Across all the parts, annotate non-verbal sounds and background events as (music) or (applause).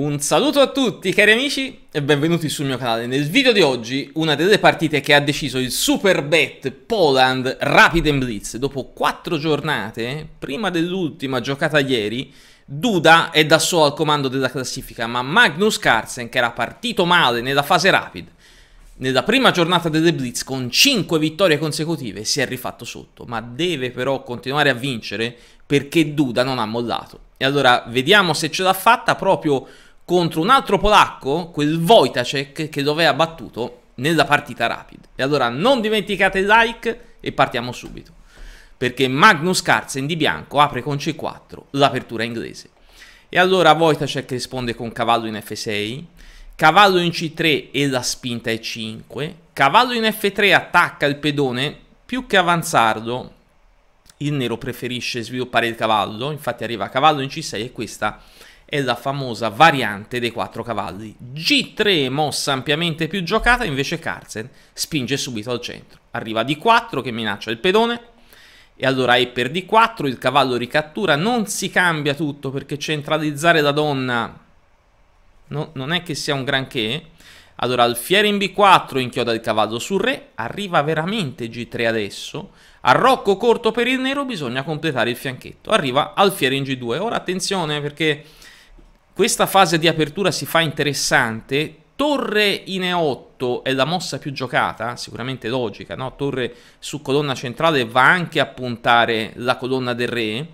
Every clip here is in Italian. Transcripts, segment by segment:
Un saluto a tutti cari amici e benvenuti sul mio canale. Nel video di oggi una delle partite che ha deciso il Super Poland Rapid and Blitz. Dopo quattro giornate, prima dell'ultima giocata ieri, Duda è da solo al comando della classifica, ma Magnus Carlsen che era partito male nella fase Rapid, nella prima giornata delle Blitz con 5 vittorie consecutive si è rifatto sotto, ma deve però continuare a vincere perché Duda non ha mollato. E allora vediamo se ce l'ha fatta proprio contro un altro polacco, quel Wojtacek che lo aveva battuto nella partita rapida. E allora non dimenticate il like e partiamo subito. Perché Magnus Carlsen di bianco apre con C4 l'apertura inglese. E allora Wojtacek risponde con cavallo in F6, cavallo in C3 e la spinta E5, cavallo in F3 attacca il pedone, più che avanzarlo il nero preferisce sviluppare il cavallo, infatti arriva cavallo in C6 e questa è è la famosa variante dei quattro cavalli. G3, mossa ampiamente più giocata, invece Carlsen spinge subito al centro. Arriva D4 che minaccia il pedone, e allora E per D4, il cavallo ricattura, non si cambia tutto perché centralizzare la donna no, non è che sia un granché. Allora alfiere in B4 inchioda il cavallo sul re, arriva veramente G3 adesso, a Rocco corto per il nero bisogna completare il fianchetto, arriva alfiere in G2. Ora attenzione perché questa fase di apertura si fa interessante. Torre in E8 è la mossa più giocata, sicuramente logica, no? Torre su colonna centrale va anche a puntare la colonna del re.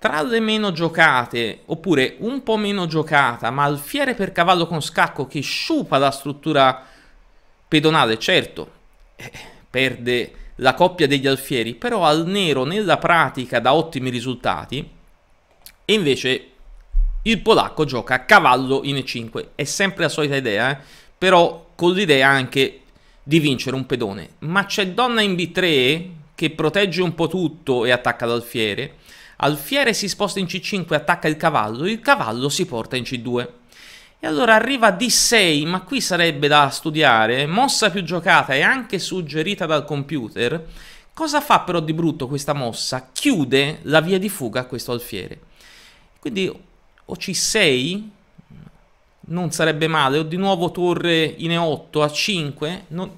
Tra le meno giocate, oppure un po' meno giocata, ma alfiere per cavallo con scacco che sciupa la struttura pedonale, certo, eh, perde la coppia degli alfieri, però al nero nella pratica dà ottimi risultati e invece il polacco gioca a cavallo in E5, è sempre la solita idea, eh? però con l'idea anche di vincere un pedone. Ma c'è donna in B3 che protegge un po' tutto e attacca l'alfiere. Alfiere si sposta in C5 e attacca il cavallo, il cavallo si porta in C2. E allora arriva D6, ma qui sarebbe da studiare, mossa più giocata e anche suggerita dal computer. Cosa fa però di brutto questa mossa? Chiude la via di fuga a questo alfiere. Quindi o C6 non sarebbe male, o di nuovo torre in E8 a 5, non,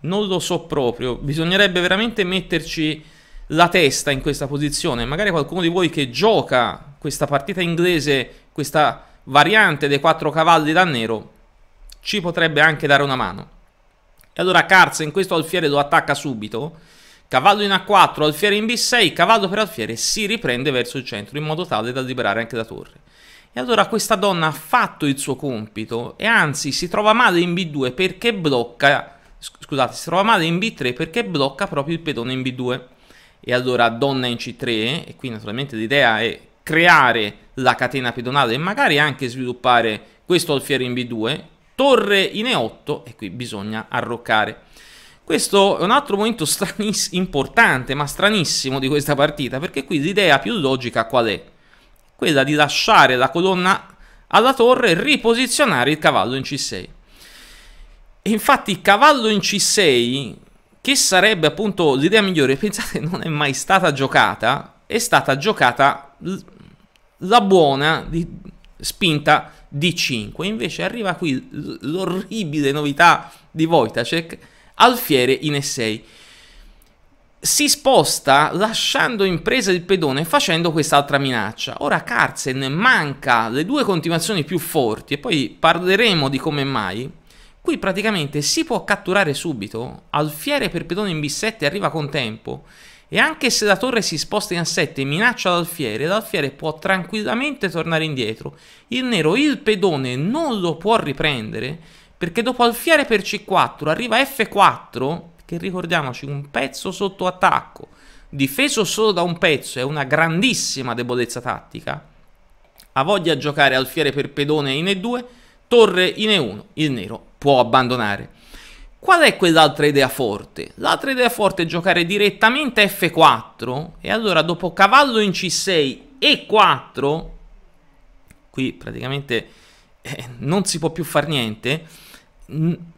non lo so proprio, bisognerebbe veramente metterci la testa in questa posizione, magari qualcuno di voi che gioca questa partita inglese, questa variante dei quattro cavalli da nero, ci potrebbe anche dare una mano. E allora Carz in questo alfiere lo attacca subito, Cavallo in A4, alfiere in B6, cavallo per alfiere si riprende verso il centro in modo tale da liberare anche la torre. E allora questa donna ha fatto il suo compito e anzi si trova male in B2 perché blocca, scusate, si trova male in B3 perché blocca proprio il pedone in B2. E allora donna in C3 e qui naturalmente l'idea è creare la catena pedonale e magari anche sviluppare questo alfiere in B2, torre in E8 e qui bisogna arroccare. Questo è un altro momento stranis- importante, ma stranissimo di questa partita, perché qui l'idea più logica qual è? Quella di lasciare la colonna alla torre e riposizionare il cavallo in C6. E infatti il cavallo in C6, che sarebbe appunto l'idea migliore, pensate (laughs) non è mai stata giocata, è stata giocata la buona di, spinta D5. Invece arriva qui l'orribile novità di Wojtacek Alfiere in E6. Si sposta lasciando in presa il pedone e facendo quest'altra minaccia. Ora Carlsen manca le due continuazioni più forti e poi parleremo di come mai. Qui praticamente si può catturare subito, alfiere per pedone in B7 arriva con tempo e anche se la torre si sposta in A7 e minaccia l'alfiere, l'alfiere può tranquillamente tornare indietro. Il nero il pedone non lo può riprendere perché dopo alfiere per C4 arriva F4, che ricordiamoci un pezzo sotto attacco, difeso solo da un pezzo, è una grandissima debolezza tattica. Ha voglia di giocare alfiere per pedone in E2, torre in E1, il nero può abbandonare. Qual è quell'altra idea forte? L'altra idea forte è giocare direttamente F4 e allora dopo cavallo in C6 e 4, qui praticamente eh, non si può più fare niente,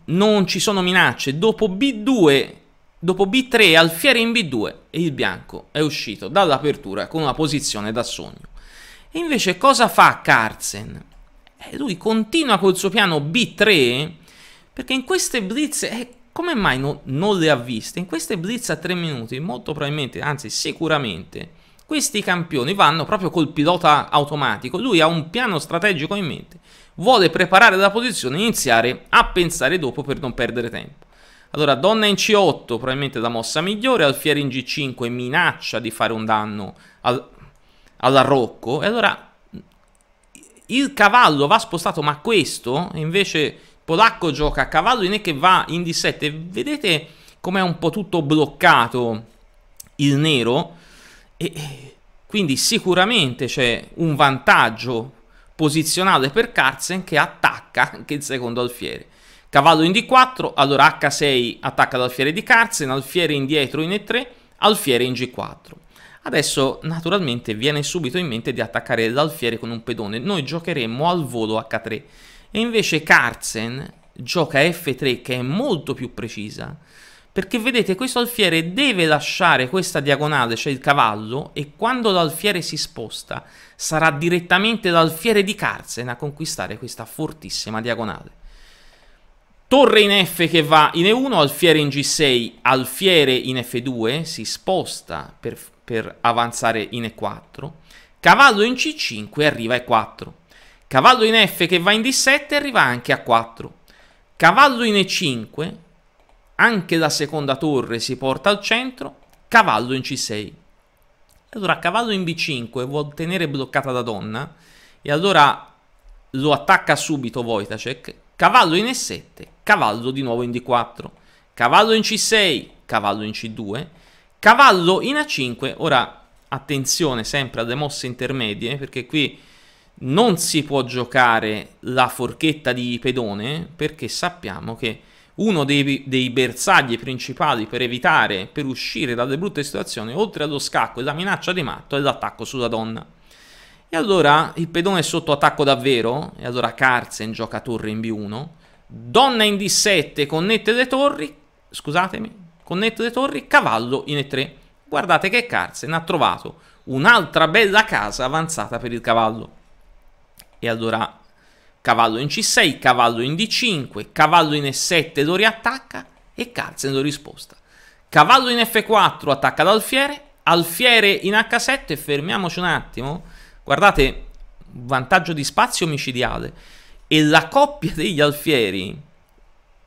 non ci sono minacce. Dopo B2, dopo B3, alfiere in B2 e il bianco è uscito dall'apertura con una posizione da sogno. E invece cosa fa Carlsen? Eh, lui continua col suo piano B3 perché in queste blitz... Eh, come mai no, non le ha viste? In queste blitz a 3 minuti, molto probabilmente, anzi sicuramente, questi campioni vanno proprio col pilota automatico. Lui ha un piano strategico in mente vuole preparare la posizione e iniziare a pensare dopo per non perdere tempo. Allora, donna in C8, probabilmente la mossa migliore, alfiere in G5 minaccia di fare un danno al, all'arrocco, e allora il cavallo va spostato, ma questo invece polacco gioca a cavallo in E che va in D7, vedete come è un po' tutto bloccato il nero, e quindi sicuramente c'è un vantaggio posizionato per Carsen che attacca anche (laughs) il secondo alfiere. Cavallo in D4, allora H6 attacca l'alfiere di Carsen, alfiere indietro in E3, alfiere in G4. Adesso naturalmente viene subito in mente di attaccare l'alfiere con un pedone, noi giocheremmo al volo H3 e invece Carsen gioca F3 che è molto più precisa perché vedete questo alfiere deve lasciare questa diagonale, cioè il cavallo, e quando l'alfiere si sposta sarà direttamente l'alfiere di Carsen a conquistare questa fortissima diagonale. Torre in F che va in E1, alfiere in G6, alfiere in F2, si sposta per, per avanzare in E4, cavallo in C5 arriva a E4, cavallo in F che va in D7 arriva anche a 4, cavallo in E5 anche la seconda torre si porta al centro, cavallo in C6. Allora cavallo in B5 vuol tenere bloccata la donna e allora lo attacca subito Wojtacek, cavallo in E7, cavallo di nuovo in D4, cavallo in C6, cavallo in C2, cavallo in A5, ora attenzione sempre alle mosse intermedie perché qui non si può giocare la forchetta di pedone perché sappiamo che uno dei, dei, bersagli principali per evitare, per uscire dalle brutte situazioni, oltre allo scacco e la minaccia di matto, è l'attacco sulla donna. E allora il pedone è sotto attacco davvero, e allora Carzen gioca torre in B1, donna in D7, connette le torri, scusatemi, connette le torri, cavallo in E3. Guardate che Carzen ha trovato un'altra bella casa avanzata per il cavallo. E allora cavallo in C6, cavallo in D5, cavallo in E7 lo riattacca e Carlsen lo risposta. Cavallo in F4 attacca l'alfiere, alfiere in H7, fermiamoci un attimo, guardate, vantaggio di spazio omicidiale, e la coppia degli alfieri,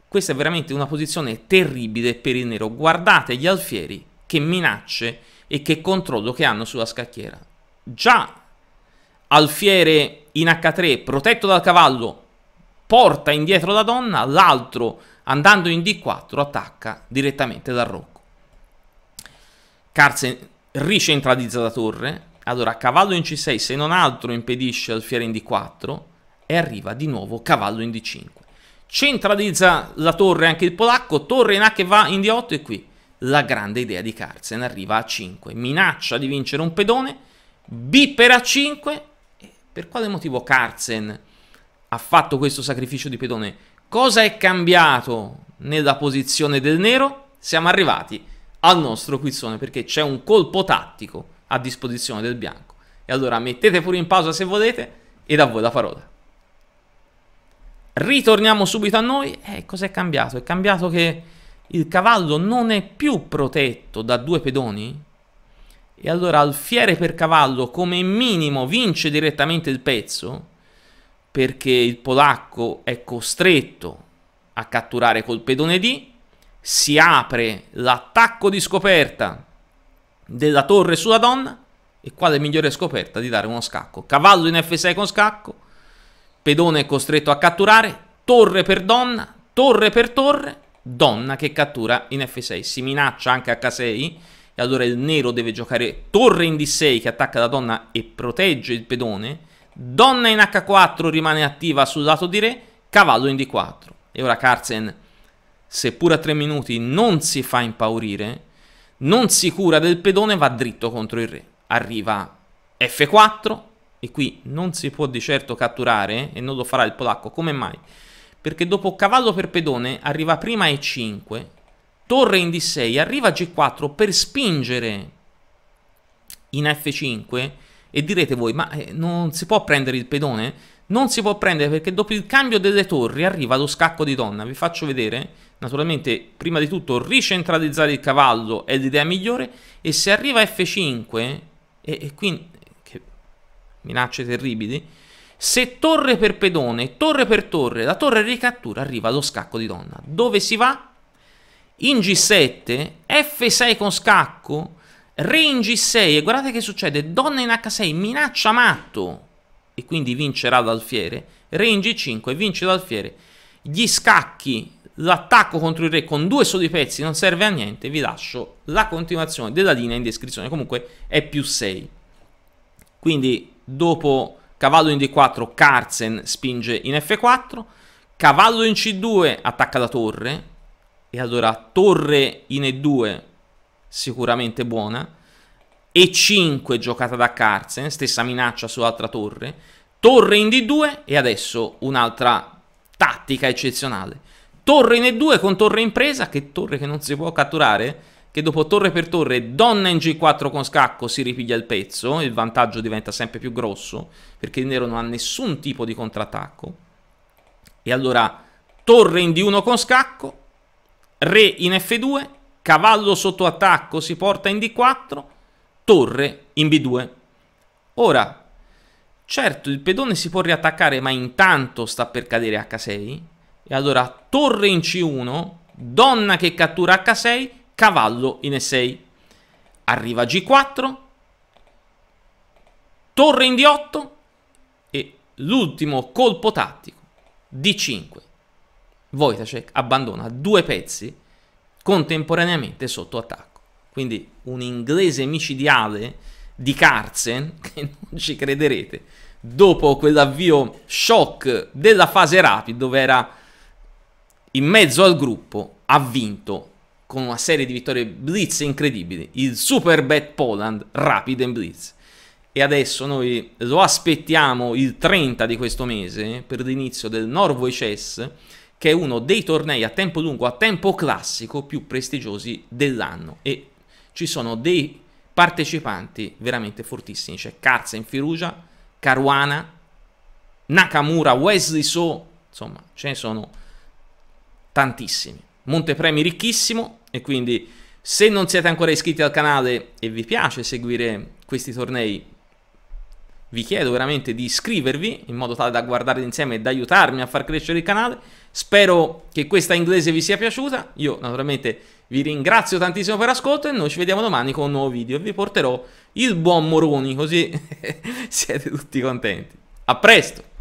questa è veramente una posizione terribile per il nero, guardate gli alfieri che minacce e che controllo che hanno sulla scacchiera. Già alfiere in H3 protetto dal cavallo porta indietro la donna, l'altro andando in D4 attacca direttamente dal rocco. Carlsen ricentralizza la torre, allora cavallo in C6 se non altro impedisce al fiere in D4 e arriva di nuovo cavallo in D5. Centralizza la torre anche il polacco, torre in H va in D8 e qui la grande idea di Carlsen arriva a 5, minaccia di vincere un pedone, B per A5 per quale motivo Carzen ha fatto questo sacrificio di pedone? Cosa è cambiato nella posizione del nero? Siamo arrivati al nostro quizzone perché c'è un colpo tattico a disposizione del bianco. E allora mettete pure in pausa se volete e da voi la parola. Ritorniamo subito a noi. Eh, cos'è cambiato? È cambiato che il cavallo non è più protetto da due pedoni? e allora alfiere per cavallo come minimo vince direttamente il pezzo perché il polacco è costretto a catturare col pedone D, si apre l'attacco di scoperta della torre sulla donna e quale migliore scoperta di dare uno scacco. Cavallo in F6 con scacco, pedone è costretto a catturare, torre per donna, torre per torre, donna che cattura in F6, si minaccia anche H6 e allora il nero deve giocare torre in D6 che attacca la donna e protegge il pedone, donna in H4 rimane attiva sul lato di re, cavallo in D4. E ora Carlsen, seppur a 3 minuti, non si fa impaurire, non si cura del pedone, va dritto contro il re. Arriva F4 e qui non si può di certo catturare e non lo farà il polacco, come mai? Perché dopo cavallo per pedone arriva prima E5 torre in D6, arriva a G4 per spingere in F5 e direte voi, ma eh, non si può prendere il pedone? Non si può prendere perché dopo il cambio delle torri arriva lo scacco di donna. Vi faccio vedere, naturalmente, prima di tutto ricentralizzare il cavallo è l'idea migliore e se arriva F5, e, e quindi, che minacce terribili, se torre per pedone, torre per torre, la torre ricattura, arriva lo scacco di donna. Dove si va? in G7, F6 con scacco, re in G6 e guardate che succede, donna in H6 minaccia matto e quindi vincerà l'alfiere, re in G5 vince l'alfiere, gli scacchi, l'attacco contro il re con due soli pezzi non serve a niente, vi lascio la continuazione della linea in descrizione, comunque è più 6. Quindi dopo cavallo in D4 Carzen spinge in F4, cavallo in C2 attacca la torre, e allora torre in E2 sicuramente buona. E5 giocata da Carlsen, stessa minaccia sull'altra torre. Torre in D2 e adesso un'altra tattica eccezionale. Torre in E2 con torre in presa, che torre che non si può catturare che dopo torre per torre, donna in G4 con scacco si ripiglia il pezzo, il vantaggio diventa sempre più grosso, perché il nero non ha nessun tipo di contrattacco. E allora torre in D1 con scacco, re in F2, cavallo sotto attacco si porta in D4, torre in B2. Ora, certo il pedone si può riattaccare ma intanto sta per cadere H6 e allora torre in C1, donna che cattura H6, cavallo in E6. Arriva G4, torre in D8 e l'ultimo colpo tattico D5. Wojtacek abbandona due pezzi contemporaneamente sotto attacco. Quindi un inglese micidiale di Carzen, (laughs) che non ci crederete, dopo quell'avvio shock della fase rapid dove era in mezzo al gruppo, ha vinto con una serie di vittorie blitz incredibili, il Super Bet Poland Rapid and Blitz. E adesso noi lo aspettiamo il 30 di questo mese per l'inizio del Norway Chess che è uno dei tornei a tempo lungo, a tempo classico più prestigiosi dell'anno e ci sono dei partecipanti veramente fortissimi, c'è Carza in Firugia, Caruana, Nakamura, Wesley So, insomma ce ne sono tantissimi. Montepremi ricchissimo e quindi se non siete ancora iscritti al canale e vi piace seguire questi tornei vi chiedo veramente di iscrivervi in modo tale da guardare insieme e da aiutarmi a far crescere il canale. Spero che questa inglese vi sia piaciuta. Io naturalmente vi ringrazio tantissimo per l'ascolto e noi ci vediamo domani con un nuovo video. Vi porterò il buon Moroni, così (laughs) siete tutti contenti. A presto!